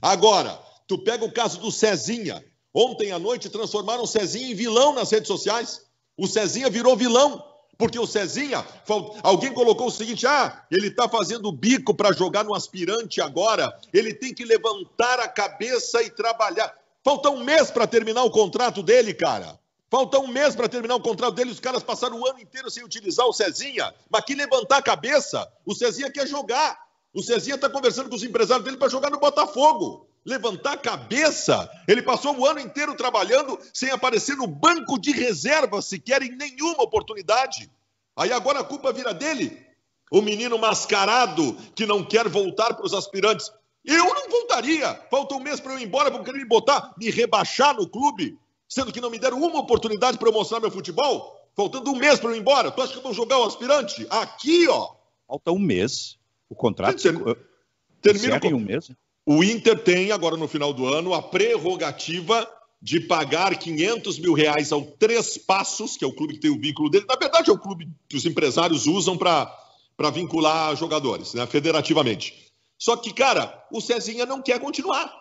Agora, tu pega o caso do Cezinha. Ontem à noite transformaram o Cezinha em vilão nas redes sociais. O Cezinha virou vilão. Porque o Cezinha, alguém colocou o seguinte: ah, ele está fazendo bico para jogar no aspirante agora, ele tem que levantar a cabeça e trabalhar. Falta um mês para terminar o contrato dele, cara. Falta um mês para terminar o contrato dele, os caras passaram o ano inteiro sem utilizar o Cezinha. Mas que levantar a cabeça, o Cezinha quer jogar. O Cezinha está conversando com os empresários dele para jogar no Botafogo. Levantar a cabeça. Ele passou o ano inteiro trabalhando sem aparecer no banco de reserva sequer em nenhuma oportunidade. Aí agora a culpa vira dele. O menino mascarado que não quer voltar para os aspirantes. Eu não voltaria. Falta um mês para eu ir embora, vão querer me botar, me rebaixar no clube, sendo que não me deram uma oportunidade para eu mostrar meu futebol. Faltando um mês para eu ir embora. Tu acha que eu vou jogar o aspirante? Aqui, ó. Falta um mês o contrato ter, termina com, em um mês. Né? O Inter tem agora no final do ano a prerrogativa de pagar 500 mil reais ao Três Passos, que é o clube que tem o vínculo dele. Na verdade, é o clube que os empresários usam para vincular jogadores, né, federativamente. Só que, cara, o Cezinha não quer continuar.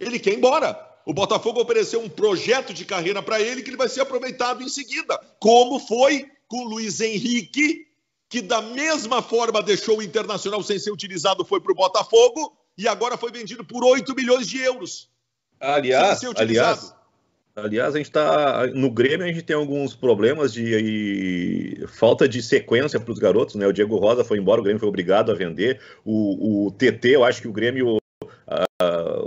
Ele quer ir embora. O Botafogo ofereceu um projeto de carreira para ele que ele vai ser aproveitado em seguida, como foi com o Luiz Henrique que da mesma forma deixou o Internacional sem ser utilizado, foi para o Botafogo e agora foi vendido por 8 milhões de euros. Aliás, aliás, aliás, a gente está no Grêmio a gente tem alguns problemas de e, falta de sequência para os garotos, né? O Diego Rosa foi embora, o Grêmio foi obrigado a vender. O, o TT, eu acho que o Grêmio a, ah,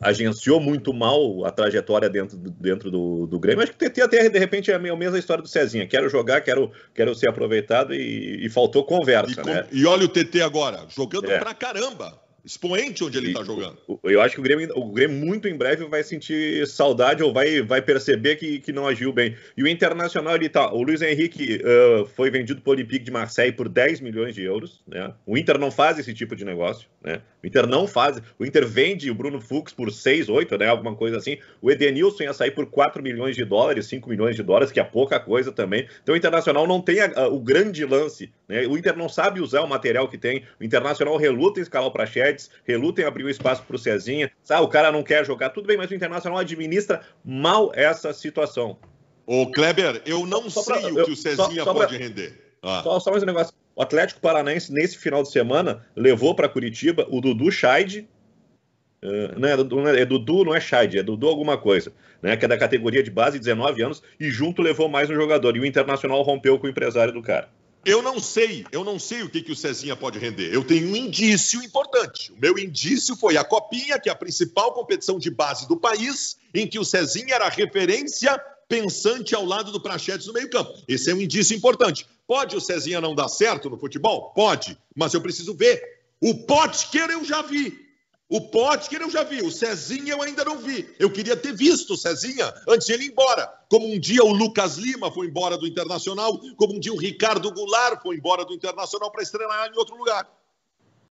agenciou muito mal a trajetória dentro, dentro do, do Grêmio. Acho que tem até, de repente, a mesma história do Cezinha. Quero jogar, quero, quero ser aproveitado e, e faltou conversa. E, né? e, olha o TT agora, jogando é. pra caramba. Expoente onde ele está jogando. Eu acho que o Grêmio, o Grêmio muito em breve vai sentir saudade ou vai, vai perceber que, que não agiu bem. E o Internacional, ele tá. O Luiz Henrique uh, foi vendido para o Olympique de Marseille por 10 milhões de euros. Né? O Inter não faz esse tipo de negócio. Né? O Inter não faz. O Inter vende o Bruno Fux por 6, 8, né? Alguma coisa assim. O Edenilson ia sair por 4 milhões de dólares, 5 milhões de dólares, que é pouca coisa também. Então o Internacional não tem a, a, o grande lance. Né? O Inter não sabe usar o material que tem. O Internacional reluta em escalar o Prachetes, reluta em abrir o espaço para o Cezinha. Sabe, o cara não quer jogar. Tudo bem, mas o Internacional administra mal essa situação. Ô, Kleber, eu não só sei pra, o que eu, o Cezinha só, só pode pra... render. Ah. Só, só mais um negócio. O Atlético Paranaense, nesse final de semana, levou para Curitiba o Dudu Scheid. Uh, né, é, é Dudu, não é Scheid, é Dudu alguma coisa, né, que é da categoria de base, 19 anos, e junto levou mais um jogador. E o Internacional rompeu com o empresário do cara. Eu não sei, eu não sei o que, que o Cezinha pode render. Eu tenho um indício importante. O meu indício foi a Copinha, que é a principal competição de base do país, em que o Cezinha era referência pensante ao lado do Prachetes no meio-campo. Esse é um indício importante. Pode o Cezinha não dar certo no futebol? Pode, mas eu preciso ver. O Potker eu já vi. O Potker eu já vi, o Cezinha eu ainda não vi. Eu queria ter visto o Cezinha antes de ele ir embora. Como um dia o Lucas Lima foi embora do Internacional, como um dia o Ricardo Goulart foi embora do Internacional para estrelar em outro lugar.